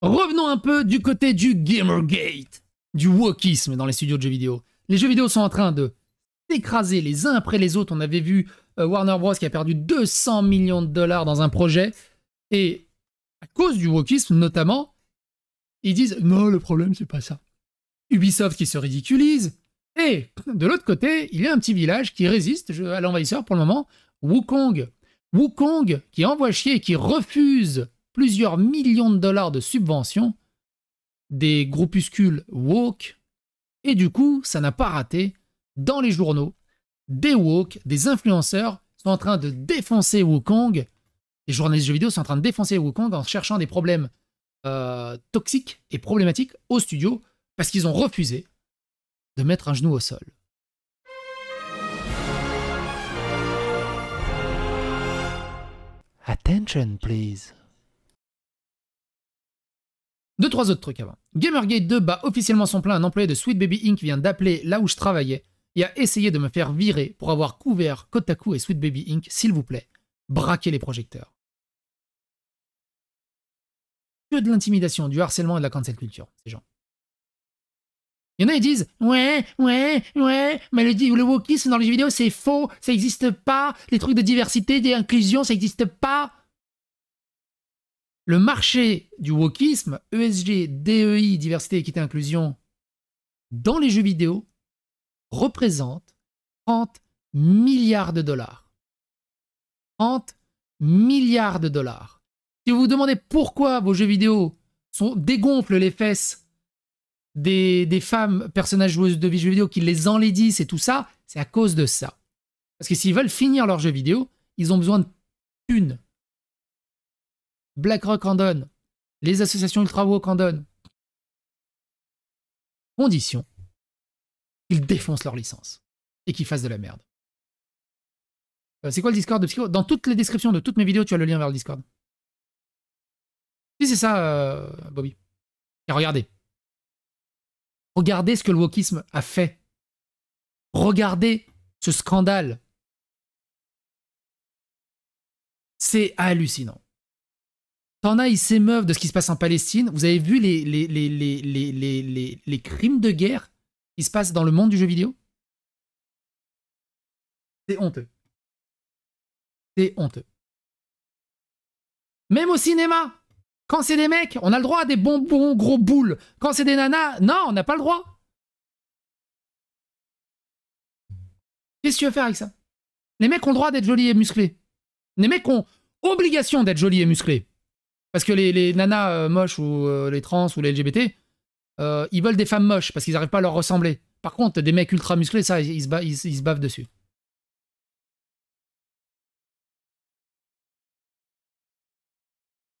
Revenons un peu du côté du Gamergate, du wokisme dans les studios de jeux vidéo. Les jeux vidéo sont en train de s'écraser les uns après les autres. On avait vu euh, Warner Bros qui a perdu 200 millions de dollars dans un projet. Et à cause du wokisme notamment, ils disent non, le problème c'est pas ça. Ubisoft qui se ridiculise. Et de l'autre côté, il y a un petit village qui résiste à l'envahisseur pour le moment, Wukong. Wukong qui envoie chier qui refuse plusieurs millions de dollars de subventions, des groupuscules woke, et du coup, ça n'a pas raté. Dans les journaux, des woke, des influenceurs sont en train de défoncer Wukong. Les journalistes de jeux vidéo sont en train de défoncer Wukong en cherchant des problèmes euh, toxiques et problématiques au studio parce qu'ils ont refusé de mettre un genou au sol. Attention, please. Deux, trois autres trucs avant. Gamergate 2 bat officiellement son plein. Un employé de Sweet Baby Inc. vient d'appeler là où je travaillais et a essayé de me faire virer pour avoir couvert Kotaku et Sweet Baby Inc. S'il vous plaît, braquez les projecteurs. Que de l'intimidation, du harcèlement et de la cancel culture, ces gens. Il y en a, ils disent Ouais, ouais, ouais, mais le, le wokisme dans les vidéos c'est faux, ça n'existe pas. Les trucs de diversité, d'inclusion, ça n'existe pas le marché du wokisme, ESG, DEI, diversité, équité, inclusion, dans les jeux vidéo, représente 30 milliards de dollars. 30 milliards de dollars. Si vous vous demandez pourquoi vos jeux vidéo dégonflent les fesses des, femmes, personnages joueuses de jeux vidéo, qui les enlaidissent et tout ça, c'est à cause de ça. Parce que s'ils veulent finir leurs jeux vidéo, ils ont besoin de thunes. BlackRock en donne, les associations ultra-woke en donnent. Condition qu'ils défoncent leur licence et qu'ils fassent de la merde. Euh, c'est quoi le Discord de Psycho Dans toutes les descriptions de toutes mes vidéos, tu as le lien vers le Discord. Si c'est ça, euh, Bobby. Et regardez. Regardez ce que le wokisme a fait. Regardez ce scandale. C'est hallucinant ils s'émeuvent de ce qui se passe en Palestine. Vous avez vu les, les, les, crimes de guerre qui se passent dans le monde du jeu vidéo C'est honteux. C'est honteux. Même au cinéma, quand c'est des mecs, on a le droit à des bonbons gros boules. Quand c'est des nanas, non, on n'a pas le droit. Qu'est-ce que tu veux faire avec ça Les mecs ont le droit d'être jolis et musclés. Les mecs ont obligation d'être jolis et musclés. Parce que les, nanas euh, moches ou euh, les trans ou les LGBT, euh, ils veulent des femmes moches parce qu'ils n'arrivent pas à leur ressembler. Par contre, des mecs ultra musclés, ça, ils, se, ils, se bavent dessus.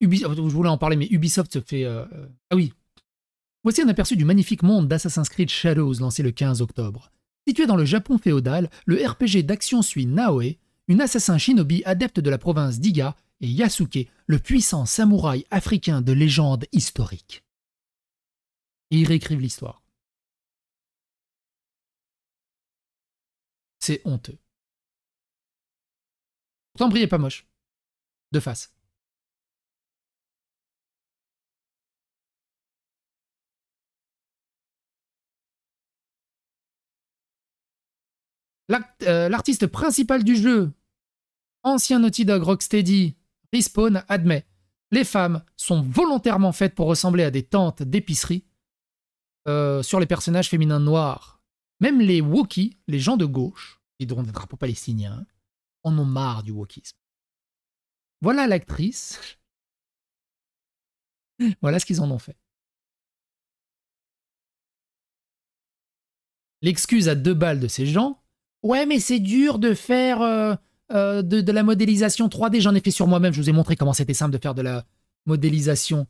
Ubisoft, oh, je voulais en parler, mais Ubisoft se fait... Ah oui. Voici un aperçu du magnifique monde d'Assassin's Creed Shadows lancé le 15 octobre. Situé dans le Japon féodal, le RPG d'action suit Naoe, une assassin shinobi adepte de la province d'Iga et Yasuke, le puissant samouraï africain de légende historique. ils réécrivent l'histoire. C'est honteux. Pourtant, brillez pas moche. De face. Euh, l'artiste principal du jeu, ancien Naughty Dog Rocksteady, Respawn admet les femmes sont volontairement faites pour ressembler à des tentes d'épicerie euh, sur les personnages féminins noirs. Même les Wookiees, les gens de gauche, qui donnent des drapeaux palestiniens, en ont marre du wokisme. Voilà l'actrice. voilà ce qu'ils en ont fait. L'excuse à deux balles de ces gens. Ouais, mais c'est dur de faire euh, euh, de, la modélisation 3D. J'en ai fait sur moi-même. Je vous ai montré comment c'était simple de faire de la modélisation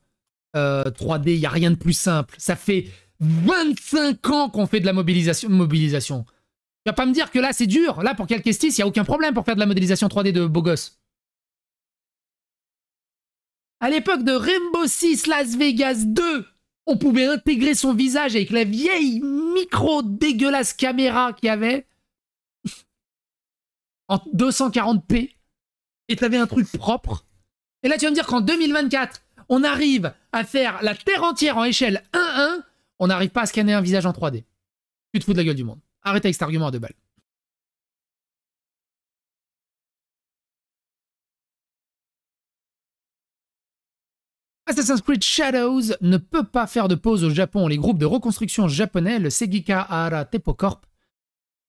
3D. Euh, il n'y a rien de plus simple. Ça fait 25 ans qu'on fait de la mobilisation. mobilisation. Tu vas pas me dire que là, c'est dur. Là, pour Calquestis, il n'y a aucun problème pour faire de la modélisation 3D de beau gosse. À l'époque de Rainbow Six Las Vegas 2, on pouvait intégrer son visage avec la vieille micro dégueulasse caméra qu'il y avait en 240p et t'avais un truc propre. Et là, tu vas me dire qu'en 2024, on arrive à faire la Terre entière en échelle 1-1, on n'arrive pas à scanner un visage en 3D. Tu te fous de la gueule du monde. Arrête avec cet argument à deux balles. Assassin's Creed Shadows ne peut pas faire de pause au Japon. Les groupes de reconstruction japonais, le Segika Ara Tepo Corp,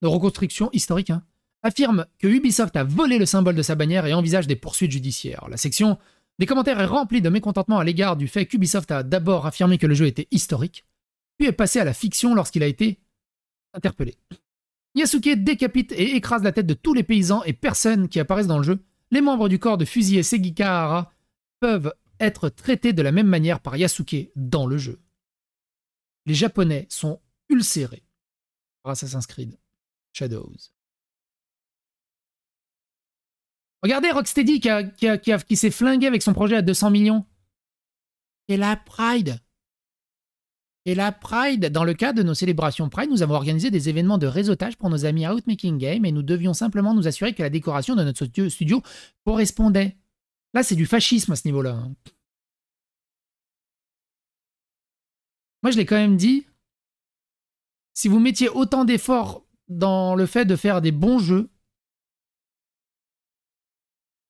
de reconstruction historique, hein, affirme que Ubisoft a volé le symbole de sa bannière et envisage des poursuites judiciaires. La section des commentaires est remplie de mécontentement à l'égard du fait qu'Ubisoft a d'abord affirmé que le jeu était historique, puis est passé à la fiction lorsqu'il a été interpellé. Yasuke décapite et écrase la tête de tous les paysans et personnes qui apparaissent dans le jeu. Les membres du corps de fusillé Segikahara peuvent être traités de la même manière par Yasuke dans le jeu. Les Japonais sont ulcérés par Assassin's Creed Shadows. Regardez Rocksteady qui, s'est flingué avec son projet à 200 millions. Et la Pride. Et la Pride, dans le cadre de nos célébrations Pride, nous avons organisé des événements de réseautage pour nos amis Outmaking Game et nous devions simplement nous assurer que la décoration de notre studio correspondait. Là, c'est du fascisme à ce niveau-là. Hein. Moi, je l'ai quand même dit. Si vous mettiez autant d'efforts dans le fait de faire des bons jeux,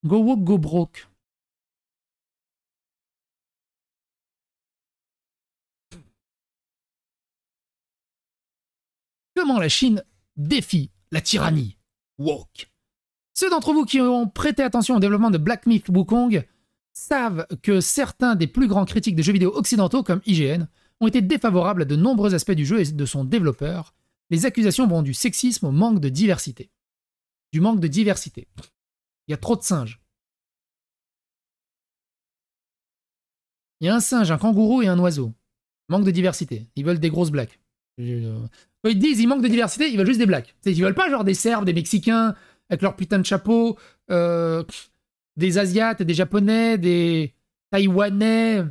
Go woke, go broke. Comment la Chine défie la tyrannie Woke. Ceux d'entre vous qui ont prêté attention au développement de Black Myth Wukong savent que certains des plus grands critiques de jeux vidéo occidentaux, comme IGN, ont été défavorables à de nombreux aspects du jeu et de son développeur. Les accusations vont du sexisme au manque de diversité. Du manque de diversité. Il y a trop de singes. Il y a un singe, un kangourou et un oiseau. Manque de diversité. Ils veulent des grosses blacks. Euh, ils disent ils manquent de diversité, ils veulent juste des blacks. Ils veulent pas genre des Serbes, des Mexicains, avec leur putain de chapeau, euh, des Asiates, des Japonais, des Taïwanais,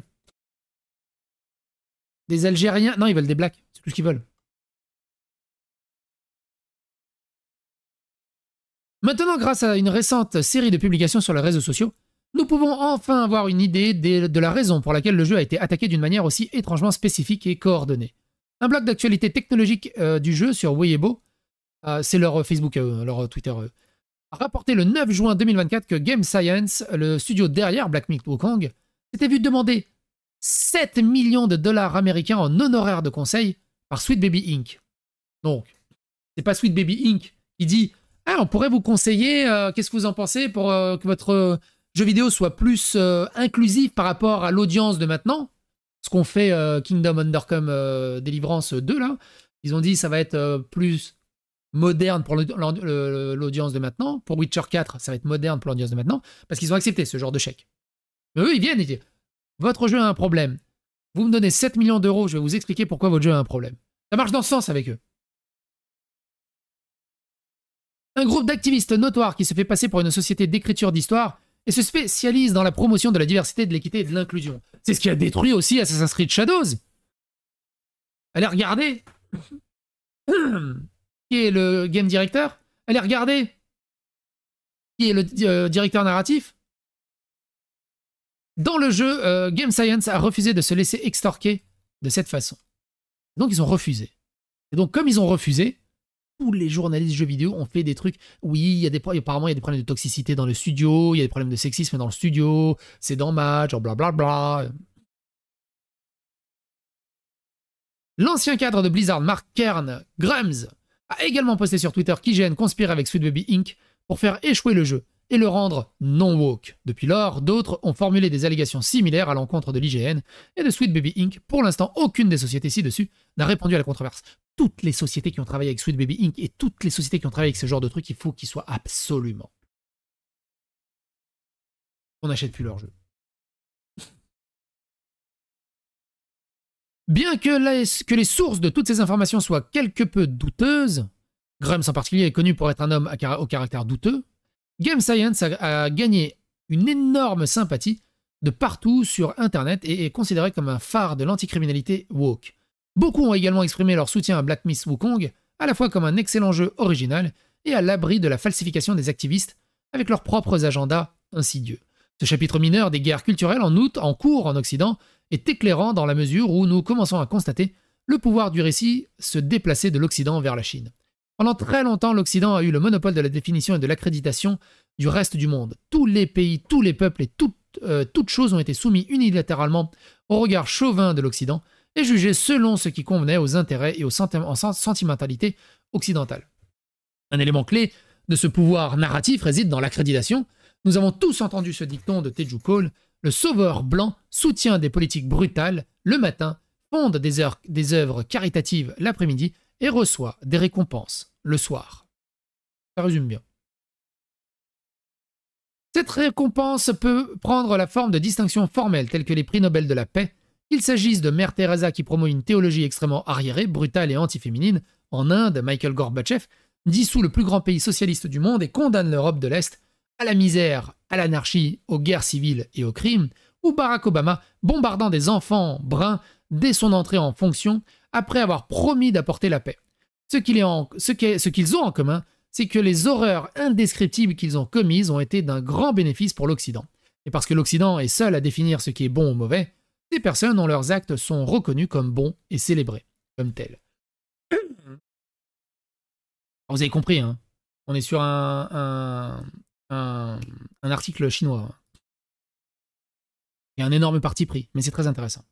des Algériens. Non, ils veulent des blacks. C'est tout ce qu'ils veulent. Maintenant, grâce à une récente série de publications sur les réseaux sociaux, nous pouvons enfin avoir une idée de la raison pour laquelle le jeu a été attaqué d'une manière aussi étrangement spécifique et coordonnée. Un blog d'actualité technologique euh, du jeu sur Weibo, euh, c'est leur Facebook, euh, leur Twitter, a rapporté le 9 juin 2024 que Game Science, le studio derrière Black Myth Wukong, s'était vu demander 7 millions de dollars américains en honoraire de conseil par Sweet Baby Inc. Donc, c'est pas Sweet Baby Inc. qui dit ah, on pourrait vous conseiller, euh, qu'est-ce que vous en pensez pour euh, que votre euh, jeu vidéo soit plus inclusif par rapport à l'audience de maintenant Ce qu'on fait Kingdom Undercome Deliverance 2, là. Ils ont dit ça va être plus moderne pour l'audience de maintenant. Pour Witcher 4, ça va être moderne pour l'audience de maintenant. Parce qu'ils ont accepté ce genre de chèque. Mais eux, ils viennent et disent Votre jeu a un problème. Vous me donnez 7 millions d'euros, je vais vous expliquer pourquoi votre jeu a un problème. Ça marche dans ce sens avec eux. Un groupe d'activistes notoires qui se fait passer pour une société d'écriture d'histoire et se spécialise dans la promotion de la diversité, de l'équité et de l'inclusion. C'est ce qui a détruit aussi Assassin's Creed Shadows. Allez regarder qui est le game director. Allez regarder qui est le euh, directeur narratif. Dans le jeu, euh, Game Science a refusé de se laisser extorquer de cette façon. Donc ils ont refusé. Et donc comme ils ont refusé, tous les journalistes de jeux vidéo ont fait des trucs. Oui, il y a des apparemment il y a des problèmes de toxicité dans le studio, il y a des problèmes de sexisme dans le studio, c'est dans match, bla blablabla. L'ancien cadre de Blizzard, Mark Kern, Grums, a également posté sur Twitter qu'IGN conspire avec Sweet Baby Inc. pour faire échouer le jeu et le rendre non woke. Depuis lors, d'autres ont formulé des allégations similaires à l'encontre de l'IGN et de Sweet Baby Inc. Pour l'instant, aucune des sociétés ci-dessus n'a répondu à la controverse. Toutes les sociétés qui ont travaillé avec Sweet Baby Inc. et toutes les sociétés qui ont travaillé avec ce genre de trucs, il faut qu'ils soient absolument. On n'achète plus leur jeu. Bien que les, sources de toutes ces informations soient quelque peu douteuses, Grumps en particulier est connu pour être un homme au caractère douteux, Game Science a, gagné une énorme sympathie de partout sur Internet et est considéré comme un phare de l'anticriminalité woke. Beaucoup ont également exprimé leur soutien à Black Miss Wukong, à la fois comme un excellent jeu original et à l'abri de la falsification des activistes avec leurs propres agendas insidieux. Ce chapitre mineur des guerres culturelles en août en cours en Occident est éclairant dans la mesure où nous commençons à constater le pouvoir du récit se déplacer de l'Occident vers la Chine. Pendant très longtemps, l'Occident a eu le monopole de la définition et de l'accréditation du reste du monde. Tous les pays, tous les peuples et euh, toutes, choses ont été soumis unilatéralement au regard chauvin de l'Occident et jugés selon ce qui convenait aux intérêts et aux sentimentalités occidentales. Un élément clé de ce pouvoir narratif réside dans l'accréditation. Nous avons tous entendu ce dicton de Teju Cole le sauveur blanc soutient des politiques brutales le matin, fonde des œuvres caritatives l'après-midi et reçoit des récompenses le soir. Ça résume bien. Cette récompense peut prendre la forme de distinctions formelles telles que les prix Nobel de la paix, qu'il s'agisse de Mère Teresa qui promeut une théologie extrêmement arriérée, brutale et anti-féminine, en Inde, Michael Gorbatchev dissout le plus grand pays socialiste du monde et condamne l'Europe de l'Est à la misère, à l'anarchie, aux guerres civiles et aux crimes, ou Barack Obama bombardant des enfants bruns dès son entrée en fonction après avoir promis d'apporter la paix. Ce qu'ils ont en commun, c'est que les horreurs indescriptibles qu'ils ont commises ont été d'un grand bénéfice pour l'Occident. Et parce que l'Occident est seul à définir ce qui est bon ou mauvais, ces personnes dont leurs actes sont reconnus comme bons et célébrés comme tels. vous avez compris, hein on est sur un, un article chinois. Il y a un énorme parti pris, mais c'est très intéressant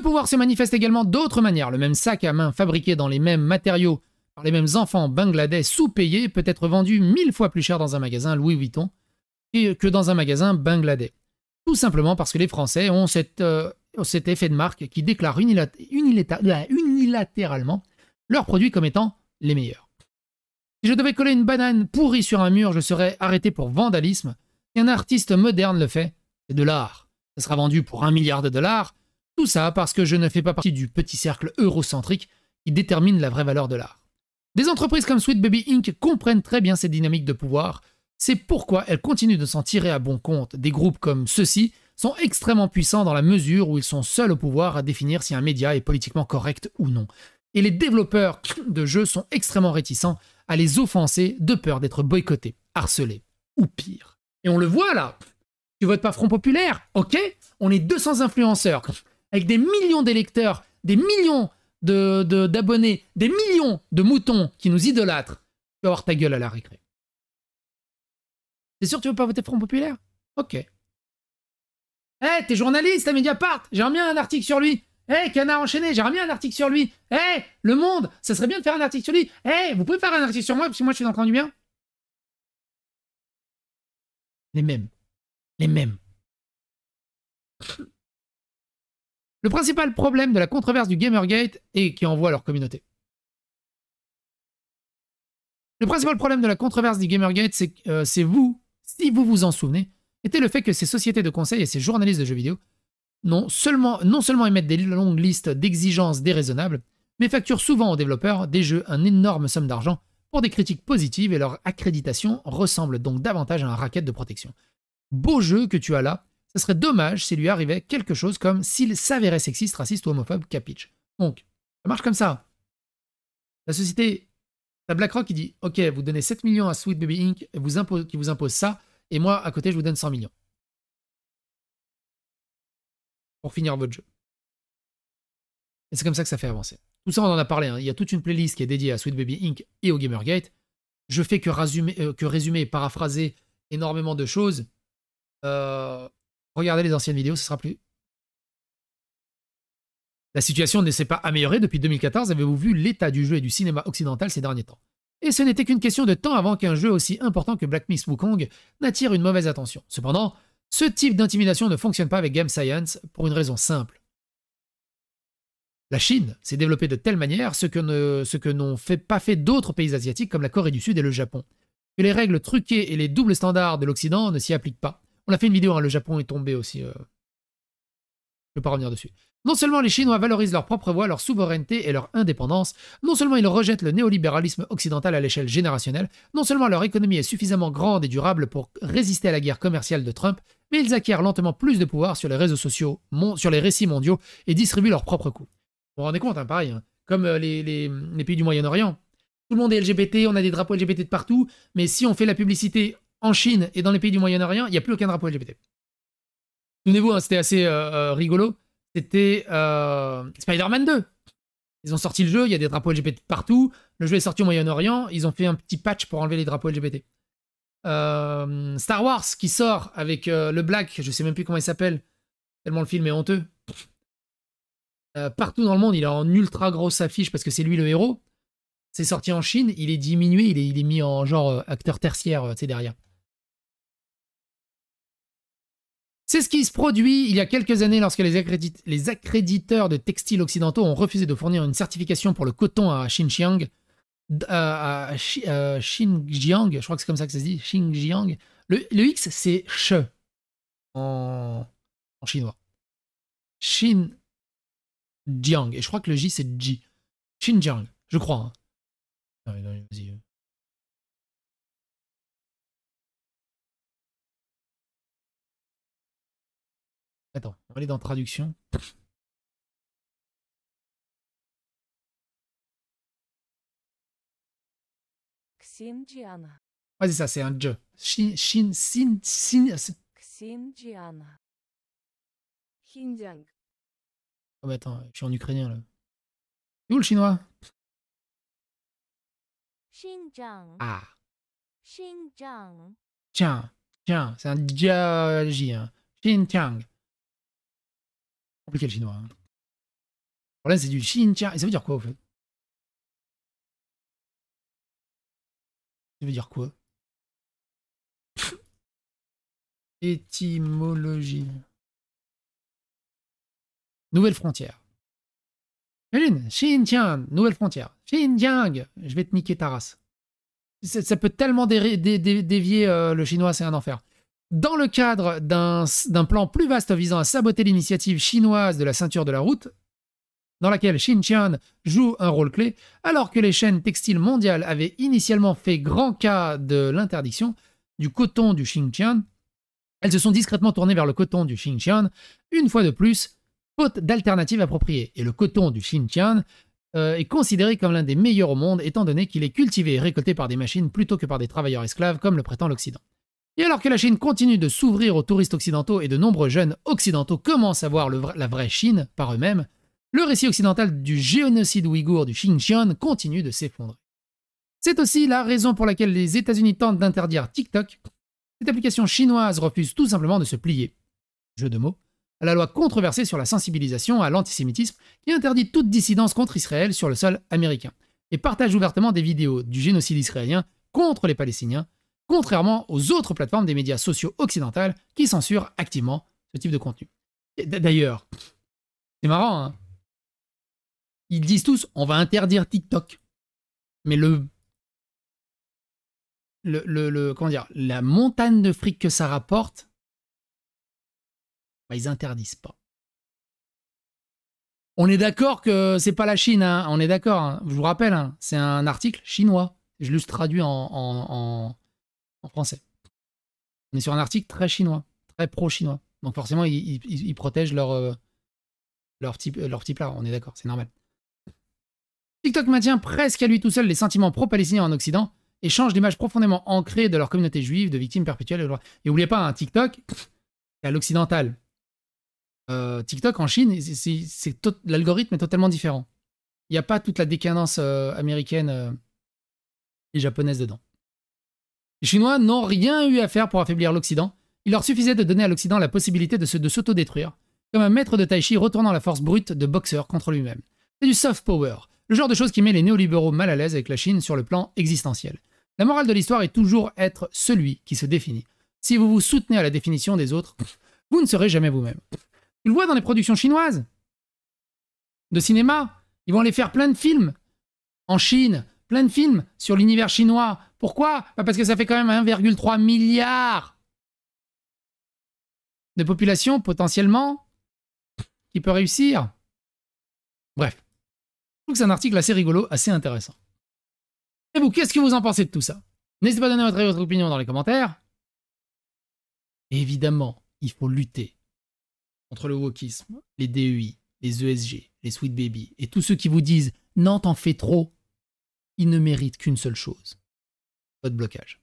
pouvoir se manifeste également d'autres manières. Le même sac à main fabriqué dans les mêmes matériaux par les mêmes enfants bangladais sous-payés peut être vendu mille fois plus cher dans un magasin Louis Vuitton que dans un magasin bangladais. Tout simplement parce que les Français ont euh, cet effet de marque qui déclare bah, unilatéralement leurs produits comme étant les meilleurs. Si je devais coller une banane pourrie sur un mur, je serais arrêté pour vandalisme. Si un artiste moderne le fait, c'est de l'art. Ça sera vendu pour un milliard de dollars, tout ça parce que je ne fais pas partie du petit cercle eurocentrique qui détermine la vraie valeur de l'art. Des entreprises comme Sweet Baby Inc. comprennent très bien ces dynamiques de pouvoir, c'est pourquoi elles continuent de s'en tirer à bon compte. Des groupes comme ceux-ci sont extrêmement puissants dans la mesure où ils sont seuls au pouvoir à définir si un média est politiquement correct ou non. Et les développeurs de jeux sont extrêmement réticents à les offenser de peur d'être boycottés, harcelés ou pire. Et on le voit là Tu votes pas Front Populaire Ok On est 200 influenceurs avec des millions d'électeurs, des millions d'abonnés, des millions de moutons qui nous idolâtrent, tu vas avoir ta gueule à la récré. T'es sûr que tu veux pas voter Front Populaire Ok. Eh, hey, t'es journaliste à Mediapart J'ai bien un article sur lui Eh, Canard Enchaîné, j'ai remis un article sur lui Eh, Le Monde, ça serait bien de faire un article sur lui Eh, vous pouvez faire un article sur moi parce que moi je suis dans le camp du bien Les mêmes. Les mêmes le principal problème de la controverse du Gamergate et qui envoie leur communauté. Le principal problème de la controverse du Gamergate, c'est euh, vous, si vous vous en souvenez, était le fait que ces sociétés de conseil et ces journalistes de jeux vidéo non seulement, non seulement émettent des longues listes d'exigences déraisonnables, mais facturent souvent aux développeurs des jeux un énorme somme d'argent pour des critiques positives et leur accréditation ressemble donc davantage à un racket de protection. Beau jeu que tu as là, ce serait dommage s'il lui arrivait quelque chose comme s'il s'avérait sexiste, raciste ou homophobe, capitch. Donc, ça marche comme ça. La société, la BlackRock, qui dit Ok, vous donnez 7 millions à Sweet Baby Inc., qui vous impose ça, et moi, à côté, je vous donne 100 millions. Pour finir votre jeu. Et c'est comme ça que ça fait avancer. Tout ça, on en a parlé. Hein. Il y a toute une playlist qui est dédiée à Sweet Baby Inc. et au Gamergate. Je fais que résumer, euh, que résumer et paraphraser énormément de choses. Euh, Regardez les anciennes vidéos, ce sera plus. La situation ne s'est pas améliorée depuis 2014. Avez-vous vu l'état du jeu et du cinéma occidental ces derniers temps Et ce n'était qu'une question de temps avant qu'un jeu aussi important que Black Myth Wukong n'attire une mauvaise attention. Cependant, ce type d'intimidation ne fonctionne pas avec Game Science pour une raison simple. La Chine s'est développée de telle manière ce que n'ont pas fait d'autres pays asiatiques comme la Corée du Sud et le Japon, que les règles truquées et les doubles standards de l'Occident ne s'y appliquent pas. On a fait une vidéo, hein, le Japon est tombé aussi. Euh. Je ne vais pas revenir dessus. Non seulement les Chinois valorisent leur propre voix, leur souveraineté et leur indépendance, non seulement ils rejettent le néolibéralisme occidental à l'échelle générationnelle, non seulement leur économie est suffisamment grande et durable pour résister à la guerre commerciale de Trump, mais ils acquièrent lentement plus de pouvoir sur les réseaux sociaux, sur les récits mondiaux et distribuent leurs propres coups. Vous vous rendez compte, hein, pareil, hein, comme euh, les, les pays du Moyen-Orient. Tout le monde est LGBT, on a des drapeaux LGBT de partout, mais si on fait la publicité en Chine et dans les pays du Moyen-Orient, il n'y a plus aucun drapeau LGBT. Souvenez-vous, hein, c'était assez euh, euh, rigolo. C'était euh, Spider-Man 2. Ils ont sorti le jeu, il y a des drapeaux LGBT partout. Le jeu est sorti au Moyen-Orient, ils ont fait un petit patch pour enlever les drapeaux LGBT. Star Wars qui sort avec le Black, je ne sais même plus comment il s'appelle, tellement le film est honteux. partout dans le monde, il est en ultra grosse affiche parce que c'est lui le héros. C'est sorti en Chine, il est diminué, il est, il est mis en genre acteur tertiaire, c'est derrière. C'est ce qui se produit il y a quelques années lorsque les, accréditeurs de textiles occidentaux ont refusé de fournir une certification pour le coton à Xinjiang. Euh, à, euh, Xinjiang, je crois que c'est comme ça que ça se dit, Xinjiang. Le, X, c'est ch en, chinois. Xinjiang. Et je crois que le J, c'est J. Xinjiang, je crois. Hein. Euh. Allez dans traduction. c'est ça, c'est un jeu. Oh, attends, je suis en ukrainien là. où le chinois ah. Tiens, tiens, c'est un J. Hein. Xinjiang. Compliqué le chinois. Hein. là, c'est du Xinjiang. Et ça veut dire quoi, au fait Ça veut dire quoi Étymologie. Nouvelle frontière. Imagine, Xinjiang, nouvelle frontière. Xinjiang, je vais te niquer ta race. Ça, peut tellement dévier euh, le chinois, c'est un enfer. Dans le cadre d'un plan plus vaste visant à saboter l'initiative chinoise de la ceinture de la route, dans laquelle Xinjiang joue un rôle clé, alors que les chaînes textiles mondiales avaient initialement fait grand cas de l'interdiction du coton du Xinjiang, elles se sont discrètement tournées vers le coton du Xinjiang, une fois de plus, faute d'alternatives appropriées. Et le coton du Xinjiang euh, est considéré comme l'un des meilleurs au monde, étant donné qu'il est cultivé et récolté par des machines plutôt que par des travailleurs esclaves, comme le prétend l'Occident. Et alors que la Chine continue de s'ouvrir aux touristes occidentaux et de nombreux jeunes occidentaux commencent à voir la vraie Chine par eux-mêmes, le récit occidental du génocide ouïghour du Xinjiang continue de s'effondrer. C'est aussi la raison pour laquelle les États-Unis tentent d'interdire TikTok. Cette application chinoise refuse tout simplement de se plier, jeu de mots, à la loi controversée sur la sensibilisation à l'antisémitisme qui interdit toute dissidence contre Israël sur le sol américain et partage ouvertement des vidéos du génocide israélien contre les Palestiniens contrairement aux autres plateformes des médias sociaux occidentales qui censurent activement ce type de contenu. D'ailleurs, c'est marrant, hein. ils disent tous on va interdire TikTok. Mais le, le, comment dire, la montagne de fric que ça rapporte, bah, ils interdisent pas. On est d'accord que c'est pas la Chine, hein. on est d'accord. Hein. je vous rappelle, c'est un article chinois. Je l'ai traduit en en français. On est sur un article très chinois, très pro-chinois. Donc forcément, ils, protègent leur, euh, leur, type, leur là, on est d'accord, c'est normal. TikTok maintient presque à lui tout seul les sentiments pro-palestiniens en Occident et change l'image profondément ancrée de leur communauté juive, de victimes perpétuelles. Et n'oubliez pas, un hein, TikTok, c'est à l'occidental. Euh, TikTok en Chine, l'algorithme est totalement différent. Il n'y a pas toute la décadence euh, américaine et japonaise dedans. Les Chinois n'ont rien eu à faire pour affaiblir l'Occident. Il leur suffisait de donner à l'Occident la possibilité de s'autodétruire, comme un maître de tai chi retournant la force brute de boxeur contre lui-même. C'est du soft power, le genre de chose qui met les néolibéraux mal à l'aise avec la Chine sur le plan existentiel. La morale de l'histoire est toujours être celui qui se définit. Si vous vous soutenez à la définition des autres, vous ne serez jamais vous-même. Tu le vois dans les productions chinoises de cinéma, ils vont aller faire plein de films en Chine, plein de films sur l'univers chinois, pourquoi bah, Parce que ça fait quand même 1,3 milliard de population potentiellement qui peut réussir. Bref. Je trouve que c'est un article assez rigolo, assez intéressant. Et vous, qu'est-ce que vous en pensez de tout ça N'hésitez pas à donner votre, opinion dans les commentaires. évidemment, il faut lutter contre le wokisme, les DEI, les ESG, les Sweet Baby et tous ceux qui vous disent Non, t'en fais trop. Ils ne méritent qu'une seule chose de blocage.